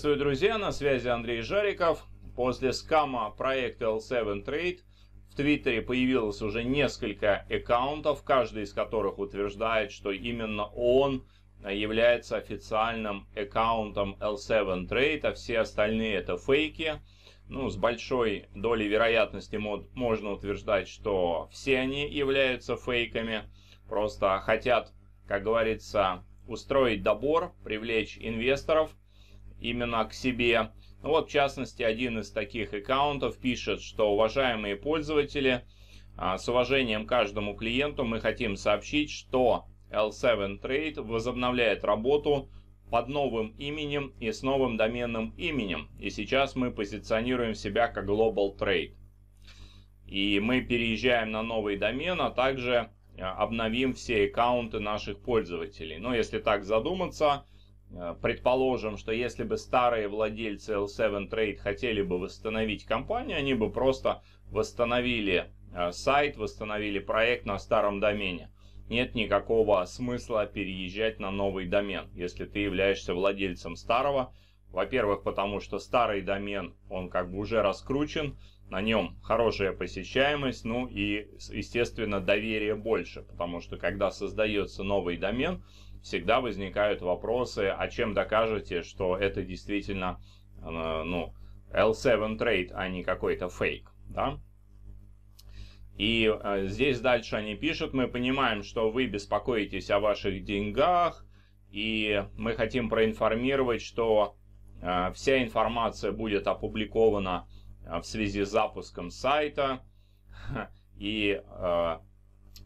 Приветствую, друзья! На связи Андрей Жариков. После скама проекта L7 Trade в Твиттере появилось уже несколько аккаунтов, каждый из которых утверждает, что именно он является официальным аккаунтом L7 Trade, а все остальные это фейки. Ну, с большой долей вероятности мод можно утверждать, что все они являются фейками, просто хотят, как говорится, устроить добор, привлечь инвесторов – именно к себе. Ну вот, в частности, один из таких аккаунтов пишет, что уважаемые пользователи, а, с уважением каждому клиенту мы хотим сообщить, что L7 Trade возобновляет работу под новым именем и с новым доменным именем. И сейчас мы позиционируем себя как Global Trade. И мы переезжаем на новый домен, а также а, обновим все аккаунты наших пользователей. Но ну, если так задуматься, Э, предположим, что если бы старые владельцы L7 Trade хотели бы восстановить компанию, они бы просто восстановили э, сайт, восстановили проект на старом домене. Нет никакого смысла переезжать на новый домен, если ты являешься владельцем старого. Во-первых, потому что старый домен, он как бы уже раскручен, на нем хорошая посещаемость, ну и, естественно, доверие больше, потому что когда создается новый домен, всегда возникают вопросы, а чем докажете, что это действительно э, ну, L7 Trade, а не какой-то фейк, да? И э, здесь дальше они пишут, мы понимаем, что вы беспокоитесь о ваших деньгах, и мы хотим проинформировать, что э, вся информация будет опубликована в связи с запуском сайта, и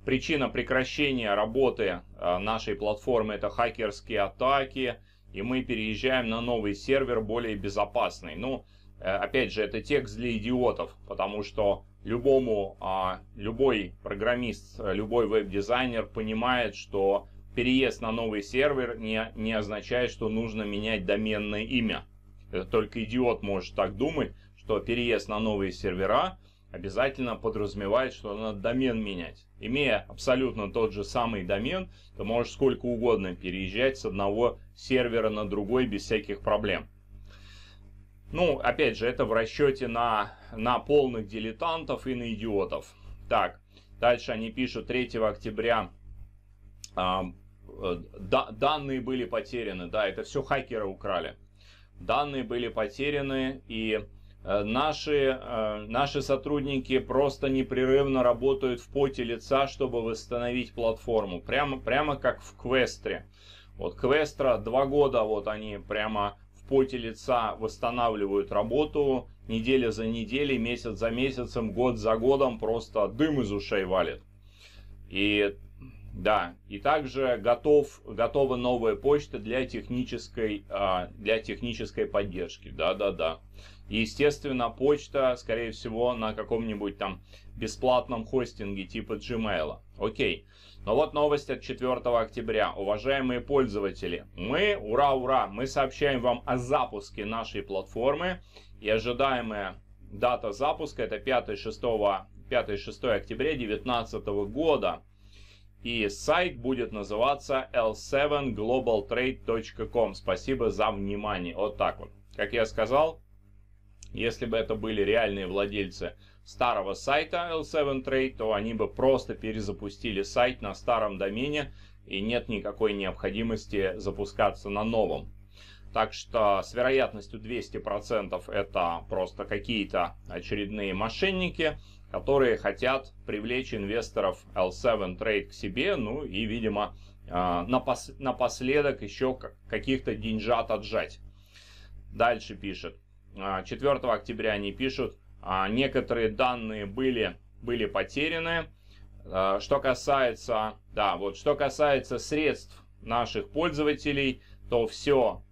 Причина прекращения работы э, нашей платформы – это хакерские атаки, и мы переезжаем на новый сервер, более безопасный. Ну, э, опять же, это текст для идиотов, потому что любому, а, любой программист, э, любой веб-дизайнер понимает, что переезд на новый сервер не, не означает, что нужно менять доменное имя. Это только идиот может так думать, что переезд на новые сервера – обязательно подразумевает, что надо домен менять. Имея абсолютно тот же самый домен, ты можешь сколько угодно переезжать с одного сервера на другой без всяких проблем. Ну, опять же, это в расчете на, на полных дилетантов и на идиотов. Так, дальше они пишут 3 октября. А, э, да, данные были потеряны, да, это все хакеры украли. Данные были потеряны и Э, наши, э, наши сотрудники просто непрерывно работают в поте лица, чтобы восстановить платформу. Прямо, прямо как в Квестре. Вот Квестра два года вот они прямо в поте лица восстанавливают работу. Неделя за неделей, месяц за месяцем, год за годом просто дым из ушей валит. И да, и также готов, готова новая почта для технической, а, для технической поддержки. Да-да-да. Естественно, почта, скорее всего, на каком-нибудь там бесплатном хостинге типа Gmail. Окей. Но вот новость от 4 октября. Уважаемые пользователи, мы, ура, ура, мы сообщаем вам о запуске нашей платформы. И ожидаемая дата запуска это 5-6 5-6 октября 2019 года. И сайт будет называться l7globaltrade.com. Спасибо за внимание. Вот так вот. Как я сказал, если бы это были реальные владельцы старого сайта L7 Trade, то они бы просто перезапустили сайт на старом домене и нет никакой необходимости запускаться на новом. Так что с вероятностью 200% это просто какие-то очередные мошенники которые хотят привлечь инвесторов L7 Trade к себе, ну и, видимо, а, напос напоследок еще каких-то деньжат отжать. Дальше пишет. 4 а, октября они пишут, а, некоторые данные были, были потеряны. Что касается, да, вот, что касается средств наших пользователей, то все,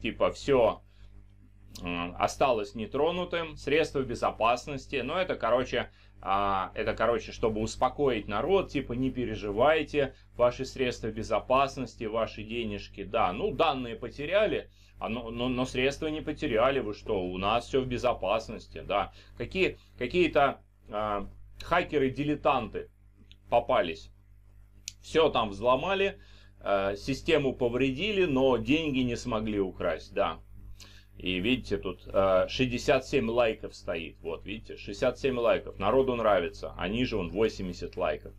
типа, все осталось нетронутым, средства безопасности, но это, короче, а, это, короче, чтобы успокоить народ, типа, не переживайте, ваши средства безопасности, ваши денежки, да, ну, данные потеряли, а, но, но, но средства не потеряли, вы что, у нас все в безопасности, да. Какие, какие-то э, хакеры-дилетанты попались, все там взломали, э, систему повредили, но деньги не смогли украсть, да. И видите, тут э, 67 лайков стоит. Вот, видите, 67 лайков. Народу нравится, а ниже он 80 лайков.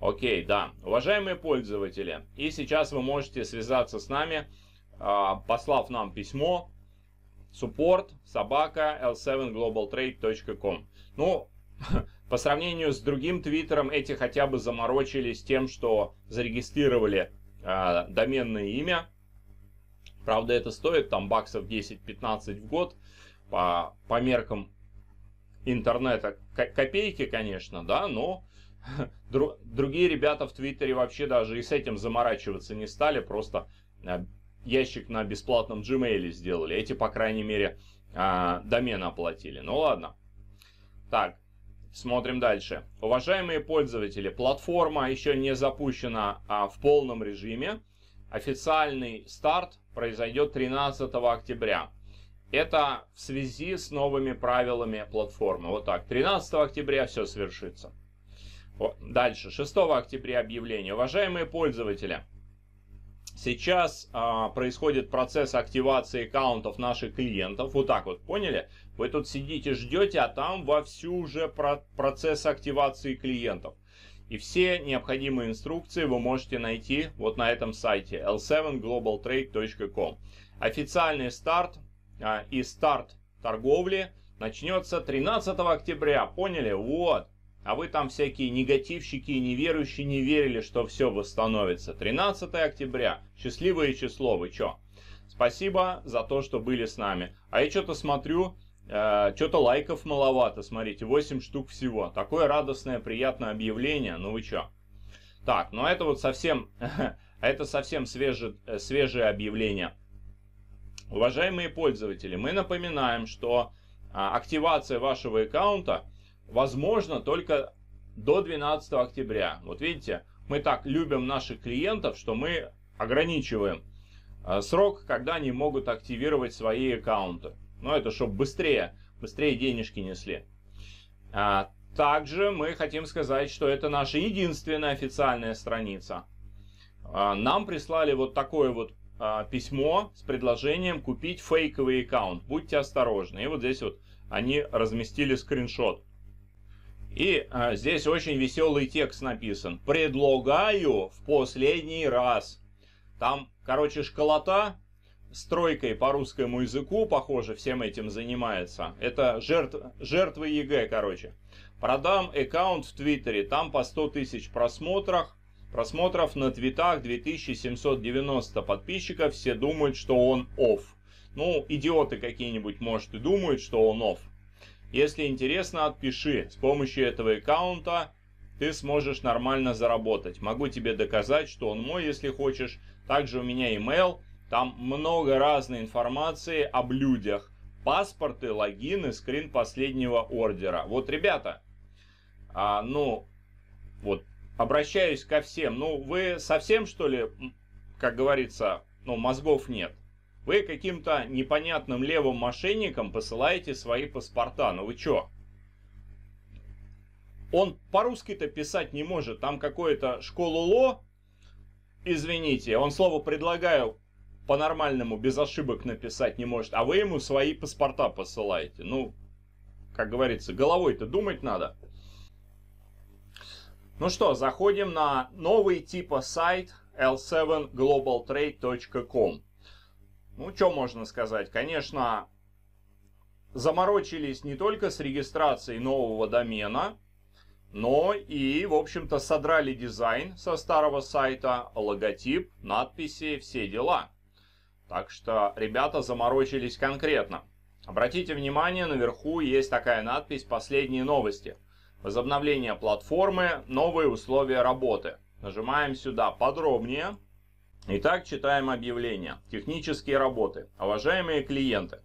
Окей, да. Уважаемые пользователи, и сейчас вы можете связаться с нами, э, послав нам письмо support собака l7globaltrade.com. Ну, по сравнению с другим твиттером, эти хотя бы заморочились тем, что зарегистрировали э, доменное имя, Правда, это стоит там баксов 10-15 в год по, по меркам интернета копейки, конечно, да, но другие ребята в Твиттере вообще даже и с этим заморачиваться не стали, просто э, ящик на бесплатном Gmail сделали. Эти, по крайней мере, а, домен оплатили. Ну ладно. Так, смотрим дальше. Уважаемые пользователи, платформа еще не запущена а в полном режиме. Официальный старт произойдет 13 октября. Это в связи с новыми правилами платформы. Вот так, 13 октября все свершится. Дальше, 6 октября объявление. Уважаемые пользователи, Сейчас а, происходит процесс активации аккаунтов наших клиентов. Вот так вот, поняли? Вы тут сидите, ждете, а там вовсю уже про процесс активации клиентов. И все необходимые инструкции вы можете найти вот на этом сайте l7globaltrade.com. Официальный старт а, и старт торговли начнется 13 октября, поняли? Вот. А вы там всякие негативщики и неверующие не верили, что все восстановится. 13 октября. Счастливое число, вы чё? Спасибо за то, что были с нами. А я что-то смотрю, Э, Что-то лайков маловато, смотрите, 8 штук всего. Такое радостное, приятное объявление, ну вы чё? Так, ну это вот совсем, это совсем свежие, э, свежее объявление. Уважаемые пользователи, мы напоминаем, что а, активация вашего аккаунта возможна только до 12 октября. Вот видите, мы так любим наших клиентов, что мы ограничиваем э, срок, когда они могут активировать свои аккаунты. Но ну, это чтобы быстрее, быстрее денежки несли. А, также мы хотим сказать, что это наша единственная официальная страница. А, нам прислали вот такое вот а, письмо с предложением купить фейковый аккаунт. Будьте осторожны. И вот здесь вот они разместили скриншот. И а, здесь очень веселый текст написан. Предлагаю в последний раз. Там, короче, школота стройкой по русскому языку, похоже, всем этим занимается. Это жертв, жертвы ЕГЭ, короче. Продам аккаунт в Твиттере, там по 100 тысяч просмотров. Просмотров на твитах 2790 подписчиков, все думают, что он оф Ну, идиоты какие-нибудь, может, и думают, что он оф Если интересно, отпиши. С помощью этого аккаунта ты сможешь нормально заработать. Могу тебе доказать, что он мой, если хочешь. Также у меня email там много разной информации об людях. Паспорты, логины, скрин последнего ордера. Вот, ребята, а, ну, вот, обращаюсь ко всем. Ну, вы совсем, что ли, как говорится, ну, мозгов нет? Вы каким-то непонятным левым мошенникам посылаете свои паспорта. Ну вы чё? Он по-русски-то писать не может. Там какое-то школу ло. Извините, он слово предлагаю по-нормальному, без ошибок написать не может, а вы ему свои паспорта посылаете. Ну, как говорится, головой-то думать надо. Ну что, заходим на новый типа сайт l7globaltrade.com. Ну, что можно сказать? Конечно, заморочились не только с регистрацией нового домена, но и, в общем-то, содрали дизайн со старого сайта, логотип, надписи, все дела. Так что ребята заморочились конкретно. Обратите внимание, наверху есть такая надпись «Последние новости». Возобновление платформы, новые условия работы. Нажимаем сюда «Подробнее». Итак, читаем объявление. Технические работы. Уважаемые клиенты,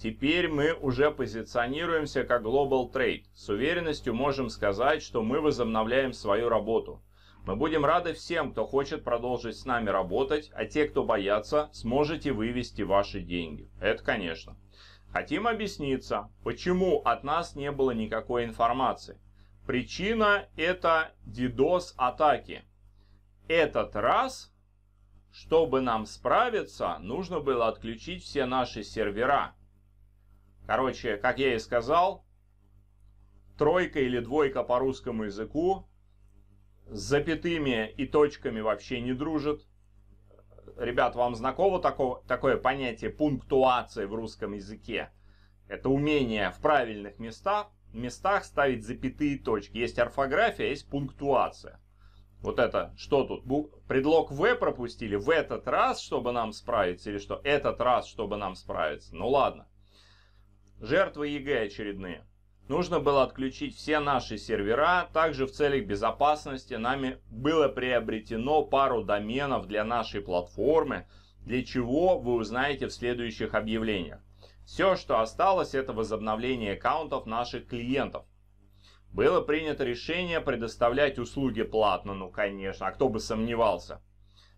теперь мы уже позиционируемся как Global Trade. С уверенностью можем сказать, что мы возобновляем свою работу. Мы будем рады всем, кто хочет продолжить с нами работать, а те, кто боятся, сможете вывести ваши деньги. Это конечно. Хотим объясниться, почему от нас не было никакой информации. Причина – это DDoS-атаки. Этот раз, чтобы нам справиться, нужно было отключить все наши сервера. Короче, как я и сказал, тройка или двойка по русскому языку с запятыми и точками вообще не дружат. Ребят, вам знакомо такое, такое понятие пунктуации в русском языке? Это умение в правильных местах, местах ставить запятые и точки. Есть орфография, есть пунктуация. Вот это, что тут? Предлог «в» пропустили в этот раз, чтобы нам справиться, или что? Этот раз, чтобы нам справиться. Ну ладно. Жертвы ЕГЭ очередные. Нужно было отключить все наши сервера, также в целях безопасности нами было приобретено пару доменов для нашей платформы, для чего вы узнаете в следующих объявлениях. Все, что осталось, это возобновление аккаунтов наших клиентов. Было принято решение предоставлять услуги платно, ну конечно, а кто бы сомневался.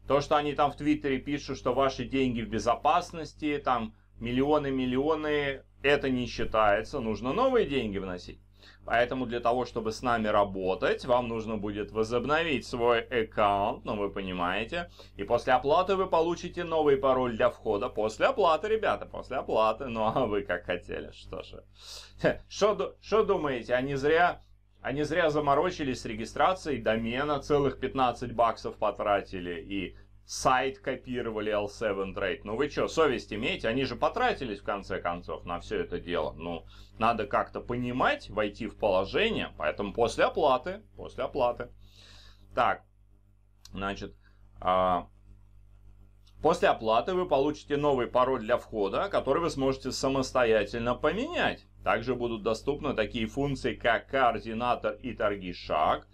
То, что они там в Твиттере пишут, что ваши деньги в безопасности, там миллионы-миллионы, это не считается, нужно новые деньги вносить. Поэтому для того, чтобы с нами работать, вам нужно будет возобновить свой аккаунт, ну вы понимаете. И после оплаты вы получите новый пароль для входа. После оплаты, ребята, после оплаты. Ну а вы как хотели, что же. Что думаете, Они зря... Они зря заморочились с регистрацией домена, целых 15 баксов потратили и сайт копировали L7 Trade. Ну вы что, совесть имеете? Они же потратились в конце концов на все это дело. Ну, надо как-то понимать, войти в положение. Поэтому после оплаты, после оплаты. Так, значит, а, после оплаты вы получите новый пароль для входа, который вы сможете самостоятельно поменять. Также будут доступны такие функции, как координатор и торги шаг,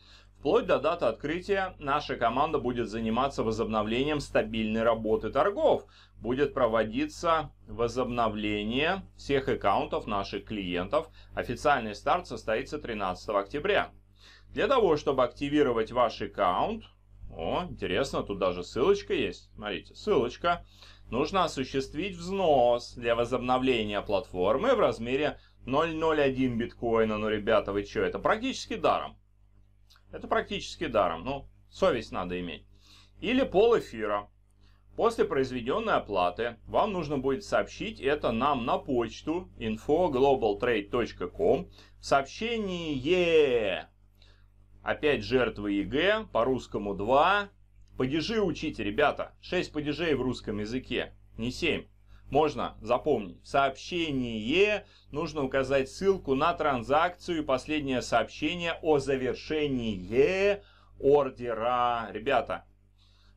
Вплоть до даты открытия наша команда будет заниматься возобновлением стабильной работы торгов. Будет проводиться возобновление всех аккаунтов наших клиентов. Официальный старт состоится 13 октября. Для того, чтобы активировать ваш аккаунт, о, интересно, тут даже ссылочка есть. Смотрите, ссылочка. Нужно осуществить взнос для возобновления платформы в размере 0.01 биткоина. но, ну, ребята, вы что, это практически даром. Это практически даром, но ну, совесть надо иметь. Или пол эфира. После произведенной оплаты вам нужно будет сообщить это нам на почту infoglobaltrade.com в сообщении Е. Опять жертвы ЕГЭ, по-русскому 2. Падежи учите, ребята. 6 падежей в русском языке, не 7. Можно запомнить. В сообщении нужно указать ссылку на транзакцию и последнее сообщение о завершении ордера. Ребята,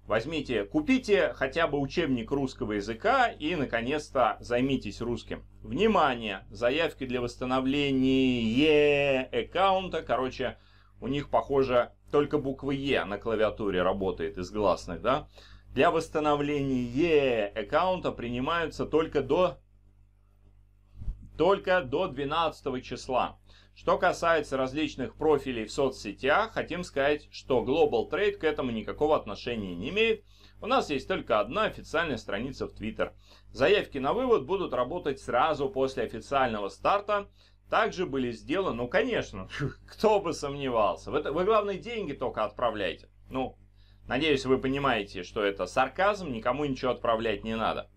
возьмите, купите хотя бы учебник русского языка и, наконец-то, займитесь русским. Внимание! Заявки для восстановления аккаунта, короче, у них, похоже, только буквы Е на клавиатуре работает из гласных, да? Для восстановления аккаунта принимаются только до, только до 12 числа. Что касается различных профилей в соцсетях, хотим сказать, что Global Trade к этому никакого отношения не имеет. У нас есть только одна официальная страница в Twitter. Заявки на вывод будут работать сразу после официального старта. Также были сделаны, ну конечно, кто бы сомневался. Вы, вы главное деньги только отправляйте. Ну, Надеюсь, вы понимаете, что это сарказм, никому ничего отправлять не надо.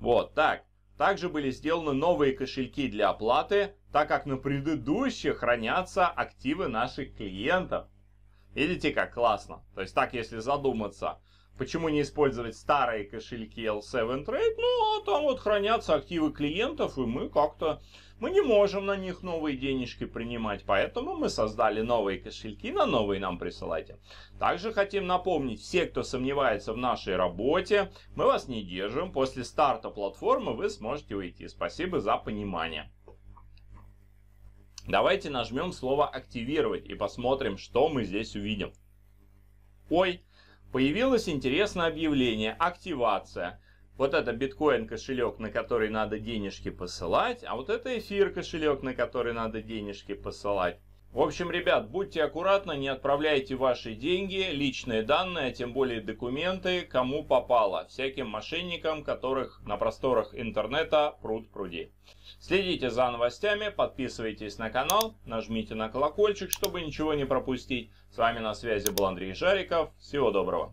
Вот, так. Также были сделаны новые кошельки для оплаты, так как на предыдущих хранятся активы наших клиентов. Видите, как классно. То есть так, если задуматься, почему не использовать старые кошельки L7 Trade, ну, а там вот хранятся активы клиентов, и мы как-то мы не можем на них новые денежки принимать, поэтому мы создали новые кошельки, на новые нам присылайте. Также хотим напомнить, все, кто сомневается в нашей работе, мы вас не держим. После старта платформы вы сможете уйти. Спасибо за понимание. Давайте нажмем слово «Активировать» и посмотрим, что мы здесь увидим. Ой, появилось интересное объявление «Активация». Вот это биткоин кошелек, на который надо денежки посылать, а вот это эфир кошелек, на который надо денежки посылать. В общем, ребят, будьте аккуратны, не отправляйте ваши деньги, личные данные, а тем более документы, кому попало, всяким мошенникам, которых на просторах интернета пруд пруди. Следите за новостями, подписывайтесь на канал, нажмите на колокольчик, чтобы ничего не пропустить. С вами на связи был Андрей Жариков, всего доброго.